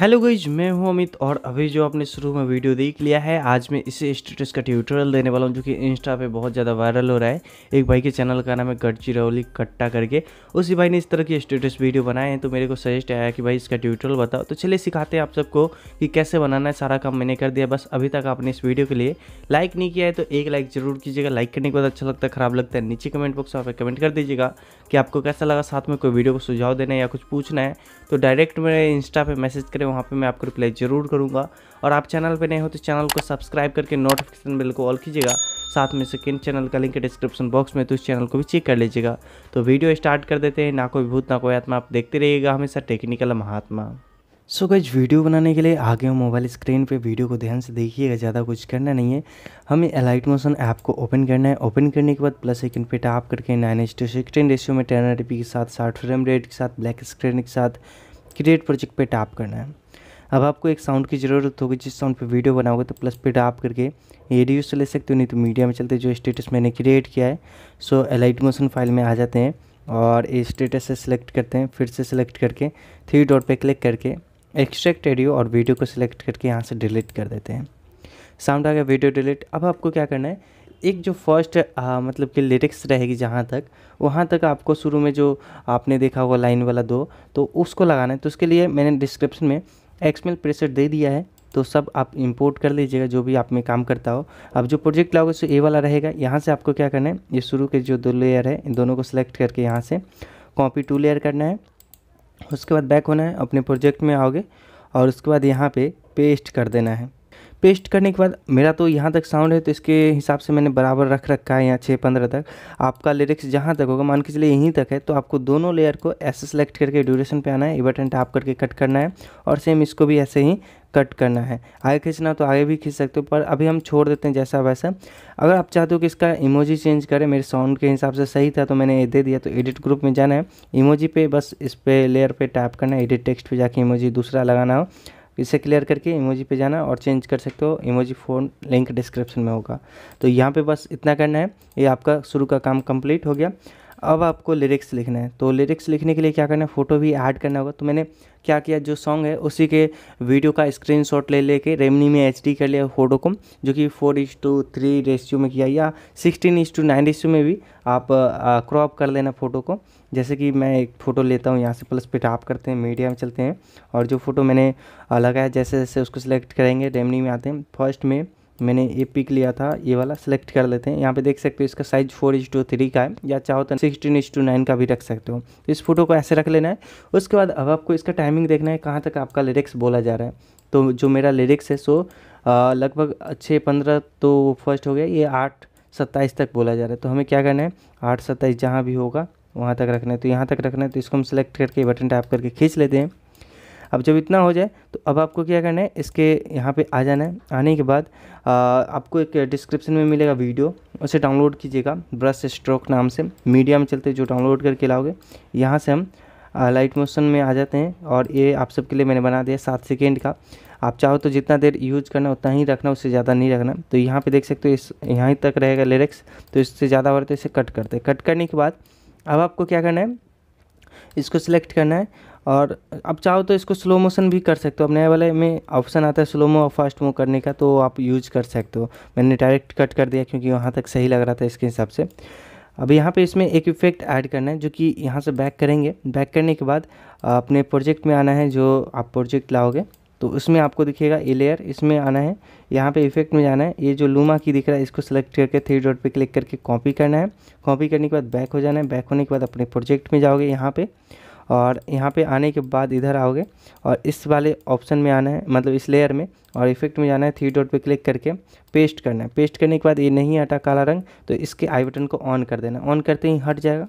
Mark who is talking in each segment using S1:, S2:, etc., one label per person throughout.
S1: hello guys मैं हूं अमित और अभी जो आपने शुरू में वीडियो देख लिया है आज मैं इसे स्टेटस का ट्यूटोरियल देने वाला हूं जो कि इंस्टा पे बहुत ज़्यादा वायरल हो रहा है एक भाई के चैनल का नाम है रवली कट्टा करके उसी भाई ने इस तरह की स्टेटस वीडियो बनाए हैं तो मेरे को सजेस्ट आया कि भाई इसका ट्यूटोरियल बताओ तो चलिए सिखाते हैं आप सबको कि कैसे बनाना है सारा काम मैंने कर दिया बस अभी तक आपने इस वीडियो के लिए लाइक नहीं किया है तो एक लाइक ज़रूर कीजिएगा लाइक करने के बाद अच्छा लगता है खराब लगता है नीचे कमेंट बॉक्स में कमेंट कर दीजिएगा कि आपको कैसा लगा साथ में कोई वीडियो को सुझाव देना है या कुछ पूछना है तो डायरेक्ट मेरे इंस्टा पर मैसेज करें हैं वहाँ पे मैं आपको रिप्लाई ज़रूर करूँगा और आप चैनल पे नए हो तो चैनल को सब्सक्राइब करके नोटिफिकेशन बिल को ऑल कीजिएगा साथ में सेकेंड चैनल का लिंक डिस्क्रिप्शन बॉक्स में तो उस चैनल को भी चेक कर लीजिएगा तो वीडियो स्टार्ट कर देते हैं ना कोई भूत ना कोई आत्मा आप देखते रहिएगा हमेशा टेक्निकल महात्मा सो so गज वीडियो बनाने के लिए आगे हम मोबाइल स्क्रीन पे वीडियो को ध्यान से देखिएगा ज़्यादा कुछ करना नहीं है हमें एलाइट मोशन ऐप को ओपन करना है ओपन करने के बाद प्लस आइकन पे टैप करके nine H to sixteen ratio में टेन आर के साथ साठ फ्रेम रेट के साथ ब्लैक स्क्रीन के साथ क्रिएट प्रोजेक्ट पे टैप करना है अब आपको एक साउंड की ज़रूरत होगी जिस साउंड पे वीडियो बनाओगे तो प्लस पे टैप करके एडियो से ले सकते हो नहीं तो मीडिया में चलते जो स्टेटस मैंने क्रिएट किया है सो एलाइट मोशन फाइल में आ जाते हैं और स्टेटस से सिलेक्ट करते हैं फिर से सिलेक्ट करके थ्री डॉट पर क्लिक करके एक्स्ट्रैक्ट एडियो और वीडियो को सिलेक्ट करके यहाँ से डिलीट कर देते हैं साउंड आ गया वीडियो डिलीट अब आपको क्या करना है एक जो फर्स्ट मतलब कि लिरिक्स रहेगी जहाँ तक वहाँ तक आपको शुरू में जो आपने देखा होगा लाइन वाला दो तो उसको लगाना है तो उसके लिए मैंने डिस्क्रिप्शन में एक्समेल प्रेसर दे दिया है तो सब आप इंपोर्ट कर लीजिएगा जो भी आप में काम करता हो अब जो प्रोजेक्ट लाओगे सो ए वाला रहेगा यहाँ से आपको क्या करना है ये शुरू के जो दो लेयर है इन दोनों को सिलेक्ट करके यहाँ से कॉपी टू लेयर करना है उसके बाद बैक होना है अपने प्रोजेक्ट में आओगे और उसके बाद यहाँ पे पेस्ट कर देना है पेस्ट करने के बाद मेरा तो यहाँ तक साउंड है तो इसके हिसाब से मैंने बराबर रख रखा है यहाँ छः पंद्रह तक आपका लिरिक्स जहाँ तक होगा मान के चलिए यहीं तक है तो आपको दोनों लेयर को ऐसे सेलेक्ट करके ड्यूरेशन पे आना है ये बटन टैप करके कट करना है और सेम इसको भी ऐसे ही कट करना है आगे खींचना तो आगे भी खींच सकते हो पर अभी हम छोड़ देते हैं जैसा वैसा अगर आप चाहते हो कि इसका इमोजी चेंज करें मेरे साउंड के हिसाब से सही था तो मैंने ये दे दिया तो एडिट ग्रुप में जाना है इमोजी पे बस इस पर लेयर पे टैप करना है एडिट टेक्स्ट पे जाके इमोजी दूसरा लगाना हो इसे क्लियर करके इमोजी पे जाना और चेंज कर सकते हो इमोजी फ़ोन लिंक डिस्क्रिप्शन में होगा तो यहाँ पे बस इतना करना है ये आपका शुरू का काम कंप्लीट हो गया अब आपको लिरिक्स लिखना है तो लिरिक्स लिखने के लिए क्या करना है फ़ोटो भी ऐड करना होगा तो मैंने क्या किया जो सॉन्ग है उसी के वीडियो का स्क्रीनशॉट ले लेके रेमनी में एच कर लिया फ़ोटो को जो कि four is to three ratio में किया या sixteen is to nine ratio में भी आप क्रॉप कर लेना फ़ोटो को जैसे कि मैं एक फ़ोटो लेता हूँ यहाँ से प्लस पे टाप करते हैं मीडिया में चलते हैं और जो फ़ोटो मैंने लगाया जैसे जैसे उसको सिलेक्ट करेंगे रेमनी में आते हैं फर्स्ट में मैंने ये पिक लिया था ये वाला सेलेक्ट कर लेते हैं यहाँ पे देख सकते हो इसका size four inch to three का है या चाहो तो सिक्सटीन इंच टू नाइन का भी रख सकते हो तो इस फोटो को ऐसे रख लेना है उसके बाद अब आपको इसका टाइमिंग देखना है कहाँ तक आपका लिरिक्स बोला जा रहा है तो जो मेरा लिरिक्स है सो लगभग छः पंद्रह तो फर्स्ट हो गया ये आठ सत्ताईस तक बोला जा रहा है तो हमें क्या करना है आठ सत्ताईस जहाँ भी होगा वहाँ तक रखना है तो यहाँ तक रखना है तो इसको हम सिलेक्ट करके बटन टाइप करके खींच लेते हैं अब जब इतना हो जाए तो अब आपको क्या करना है इसके यहाँ पे आ जाना है आने के बाद आ, आपको एक डिस्क्रिप्शन में मिलेगा वीडियो उसे डाउनलोड कीजिएगा ब्रश स्ट्रोक नाम से मीडिया में चलते जो डाउनलोड करके लाओगे यहाँ से हम लाइट मोशन में आ जाते हैं और ये आप सबके लिए मैंने बना दिया सात सेकेंड का आप चाहो तो जितना देर यूज करना उतना ही रखना उससे ज़्यादा नहीं रखना तो यहाँ पर देख सकते हो इस यहाँ तक रहेगा लिरिक्स तो इससे ज़्यादा बढ़ते तो इसे कट करते कट करने के बाद अब आपको क्या करना है इसको सिलेक्ट करना है और आप चाहो तो इसको स्लो मोशन भी कर सकते हो अब नए वाले में ऑप्शन आता है स्लो मो और फास्ट मो करने का तो आप यूज कर सकते हो मैंने डायरेक्ट कट कर दिया क्योंकि वहाँ तक सही लग रहा था इसके हिसाब से अब यहाँ पे इसमें एक इफेक्ट ऐड करना है जो कि यहाँ से बैक करेंगे बैक करने के बाद अपने प्रोजेक्ट में आना है जो आप प्रोजेक्ट लाओगे तो उसमें आपको दिखेगा ए लेयर इसमें आना है यहाँ पे इफेक्ट में जाना है ये जो लूमा की दिख रहा है इसको सेलेक्ट करके थ्री डॉट पे क्लिक करके कॉपी करना है कॉपी करने के बाद बैक हो जाना है बैक होने के बाद अपने प्रोजेक्ट में जाओगे यहाँ पर और यहाँ पे आने के बाद इधर आओगे और इस वाले ऑप्शन में आना है मतलब इस लेयर में और इफेक्ट में जाना है थ्री डॉट पे क्लिक करके पेस्ट करना है पेस्ट करने के बाद ये नहीं हटा काला रंग तो इसके आई बटन को ऑन कर देना ऑन करते ही हट जाएगा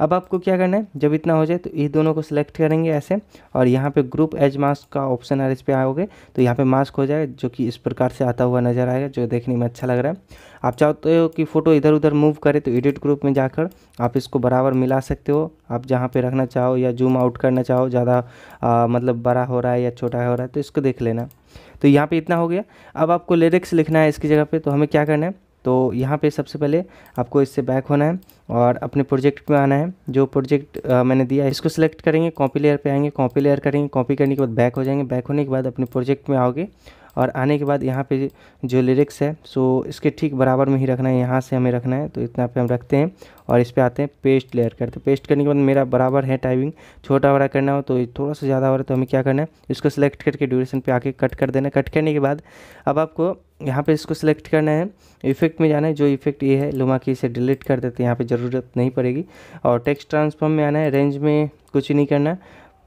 S1: अब आपको क्या करना है जब इतना हो जाए तो ये दोनों को सिलेक्ट करेंगे ऐसे और यहाँ पे ग्रुप एज मास्क का ऑप्शन है इस पर आओगे तो यहाँ पे मास्क हो जाएगा जो कि इस प्रकार से आता हुआ नज़र आएगा जो देखने में अच्छा लग रहा है आप चाहते हो कि फ़ोटो इधर उधर मूव करे तो एडिट ग्रुप में जाकर आप इसको बराबर मिला सकते हो आप जहाँ पर रखना चाहो या जूम आउट करना चाहो ज़्यादा मतलब बड़ा हो रहा है या छोटा हो रहा है तो इसको देख लेना तो यहाँ पर इतना हो गया अब आपको लिरिक्स लिखना है इसकी जगह पर तो हमें क्या करना है तो यहाँ पे सबसे पहले आपको इससे बैक होना है और अपने प्रोजेक्ट में आना है जो प्रोजेक्ट मैंने दिया है इसको सेलेक्ट करेंगे कॉपी लेयर पे आएंगे कॉपी लेयर करेंगे कॉपी करने के बाद बैक हो जाएंगे बैक होने के बाद अपने प्रोजेक्ट में आओगे और आने के बाद यहाँ पे जो लिरिक्स है सो इसके ठीक बराबर में ही रखना है यहाँ से हमें रखना है तो इतना पे हम रखते हैं और इस पर आते हैं पेस्ट लेयर करते हैं पेस्ट करने के बाद मेरा बराबर है टाइमिंग छोटा बड़ा करना हो तो थोड़ा सा ज़्यादा हो रहा है तो हमें क्या करना है इसको सेलेक्ट करके ड्यूरेशन पर आके कट कर देना कट करने के बाद अब आपको यहाँ पे इसको सेलेक्ट करना है इफेक्ट में जाना है जो इफेक्ट ये है लुमा की इसे डिलीट कर देते हैं यहाँ पे ज़रूरत नहीं पड़ेगी और टेक्स्ट ट्रांसफॉर्म में आना है रेंज में कुछ नहीं करना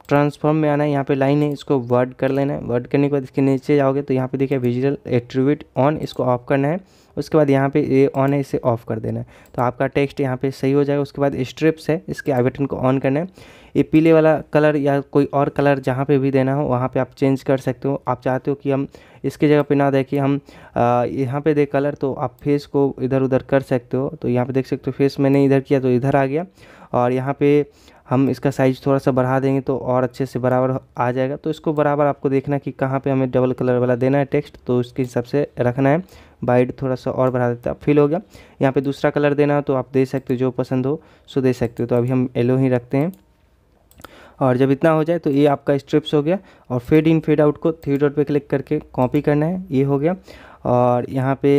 S1: ट्रांसफॉर्म में आना है यहाँ पे लाइन है इसको वर्ड कर लेना है वर्ड करने के बाद इसके नीचे जाओगे तो यहाँ पे देखिए विजुअल एट्रीब्यूट ऑन इसको ऑफ करना है उसके बाद यहाँ पे ये ऑन है इसे ऑफ़ कर देना है तो आपका टेक्स्ट यहाँ पे सही हो जाएगा उसके बाद स्ट्रिप्स है इसके आई बटन को ऑन करना है ये पीले वाला कलर या कोई और कलर जहाँ पे भी देना हो वहाँ पे आप चेंज कर सकते हो आप चाहते हो कि हम इसके जगह पे ना देखिए हम यहाँ पे दे कलर तो आप फेस को इधर उधर कर सकते हो तो यहाँ पे देख सकते हो फेस मैंने इधर किया तो इधर आ गया और यहाँ पे हम इसका साइज़ थोड़ा सा बढ़ा देंगे तो और अच्छे से बराबर आ जाएगा तो इसको बराबर आपको देखना कि कहाँ पे हमें डबल कलर वाला देना है टेक्स्ट तो उसके हिसाब से रखना है वाइट थोड़ा सा और बढ़ा देता फिल हो गया यहाँ पे दूसरा कलर देना हो तो आप दे सकते हो जो पसंद हो सो दे सकते हो तो अभी हम येलो ही रखते हैं और जब इतना हो जाए तो ये आपका स्ट्रिप्स हो गया और फेड इन फेड आउट को थ्री डॉट पे क्लिक करके कॉपी करना है ये हो गया और यहाँ पे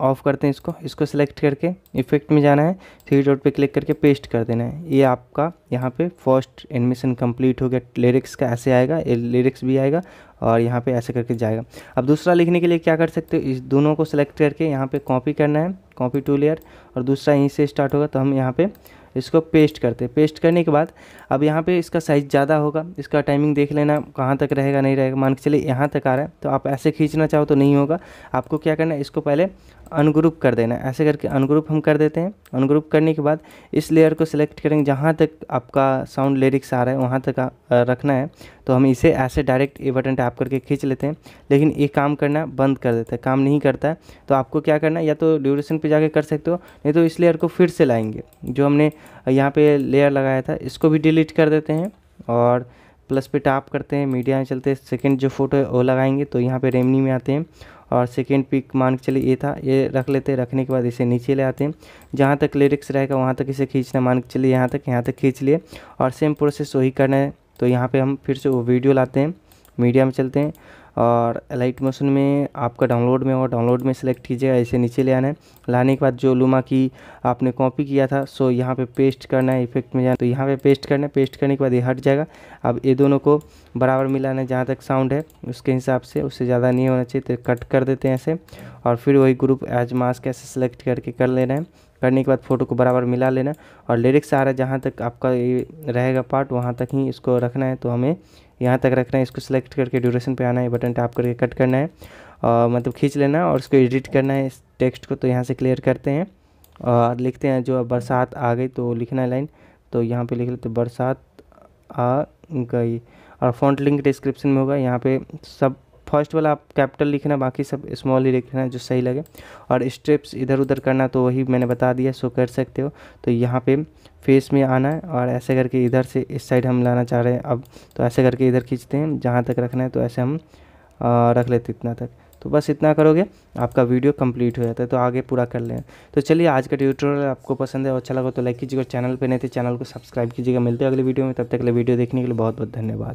S1: ऑफ़ करते हैं इसको इसको सेलेक्ट करके इफेक्ट में जाना है थ्री डॉट पे क्लिक करके पेस्ट कर देना है ये आपका यहाँ पे फर्स्ट एडमिशन कंप्लीट हो गया लिरिक्स का ऐसे आएगा लिरिक्स भी आएगा और यहाँ पे ऐसे करके जाएगा अब दूसरा लिखने के लिए क्या कर सकते हो इस दोनों को सिलेक्ट करके यहाँ पे कॉपी करना है कॉपी टू लेयर और दूसरा यहीं से स्टार्ट होगा तो हम यहाँ पे इसको पेस्ट करते हैं पेस्ट करने के बाद अब यहाँ पे इसका साइज़ ज़्यादा होगा इसका टाइमिंग देख लेना कहाँ तक रहेगा नहीं रहेगा मान के चलिए यहाँ तक आ रहा है तो आप ऐसे खींचना चाहो तो नहीं होगा आपको क्या करना है इसको पहले अनग्रुप कर देना ऐसे करके अनग्रुप हम कर देते हैं अनग्रुप करने के बाद इस लेयर को सिलेक्ट करेंगे जहाँ तक आपका साउंड लिरिक्स आ रहा है वहाँ तक रखना है तो हम इसे ऐसे डायरेक्ट ए बटन टैप करके खींच लेते हैं लेकिन ये काम करना बंद कर देता है काम नहीं करता है तो आपको क्या करना है या तो ड्यूरेशन पर जाके कर सकते हो नहीं तो इस लेयर को फिर से लाएंगे जो हमने यहाँ पर लेयर लगाया था इसको भी डिलीट कर देते हैं और प्लस पे टैप करते हैं मीडिया में चलते हैं सेकेंड जो फोटो है वो लगाएंगे तो यहाँ पे रेमनी में आते हैं और सेकेंड पिक मान के चलिए ये था ये रख लेते हैं रखने के बाद इसे नीचे ले आते हैं जहाँ तक लिरिक्स रहेगा वहाँ तक इसे खींचना मान के चलिए यहाँ तक यहाँ तक खींच लिए और सेम प्रोसेस वही करना है तो यहाँ पर हम फिर से वो वीडियो लाते हैं मीडिया में चलते हैं और एलाइट मोशन में आपका डाउनलोड में होगा डाउनलोड में सेलेक्ट कीजिएगा ऐसे नीचे ले आना है लाने के बाद जो लुमा की आपने कॉपी किया था सो यहाँ पे पेस्ट करना है इफेक्ट में जाना तो यहाँ पे पेस्ट करना है पेस्ट करने के बाद ये हट जाएगा अब ये दोनों को बराबर मिलाना है जहाँ तक साउंड है उसके हिसाब से उससे ज़्यादा नहीं होना चाहिए तो कट कर देते हैं ऐसे और फिर वही ग्रुप एज मास्क ऐसे सेलेक्ट करके कर लेना है करने के बाद फ़ोटो को बराबर मिला लेना और लिरिक्स आ रहा है जहाँ तक आपका ये रहेगा पार्ट वहाँ तक ही इसको रखना है तो हमें यहाँ तक रखना है इसको सिलेक्ट करके ड्यूरेशन पे आना है बटन टैप करके कट करना है और मतलब खींच लेना है और इसको एडिट करना है इस टेक्स्ट को तो यहाँ से क्लियर करते हैं और लिखते हैं जो बरसात आ गई तो लिखना है लाइन तो यहाँ पर लिख लेते बरसात आ गई और फॉन्ट लिंक डिस्क्रिप्शन में होगा यहाँ पर सब फर्स्ट वाला आप कैपिटल लिखना बाकी सब स्मॉल ही लिखना जो सही लगे और स्टेप्स इधर उधर करना तो वही मैंने बता दिया सो कर सकते हो तो यहाँ पे फेस में आना है और ऐसे करके इधर से इस साइड हम लाना चाह रहे हैं अब तो ऐसे करके इधर खींचते हैं जहाँ तक रखना है तो ऐसे हम आ, रख लेते इतना तक तो बस इतना करोगे आपका वीडियो कंप्लीट हो जाता है तो आगे पूरा कर लें तो चलिए आज का ट्यूटोरियल आपको पसंद है और अच्छा लगा तो लाइक कीजिएगा चैनल पर नहीं थे चैनल को सब्सक्राइब कीजिएगा मिलते हैं अगले वीडियो में तब तक अगले वीडियो देखने के लिए बहुत बहुत धन्यवाद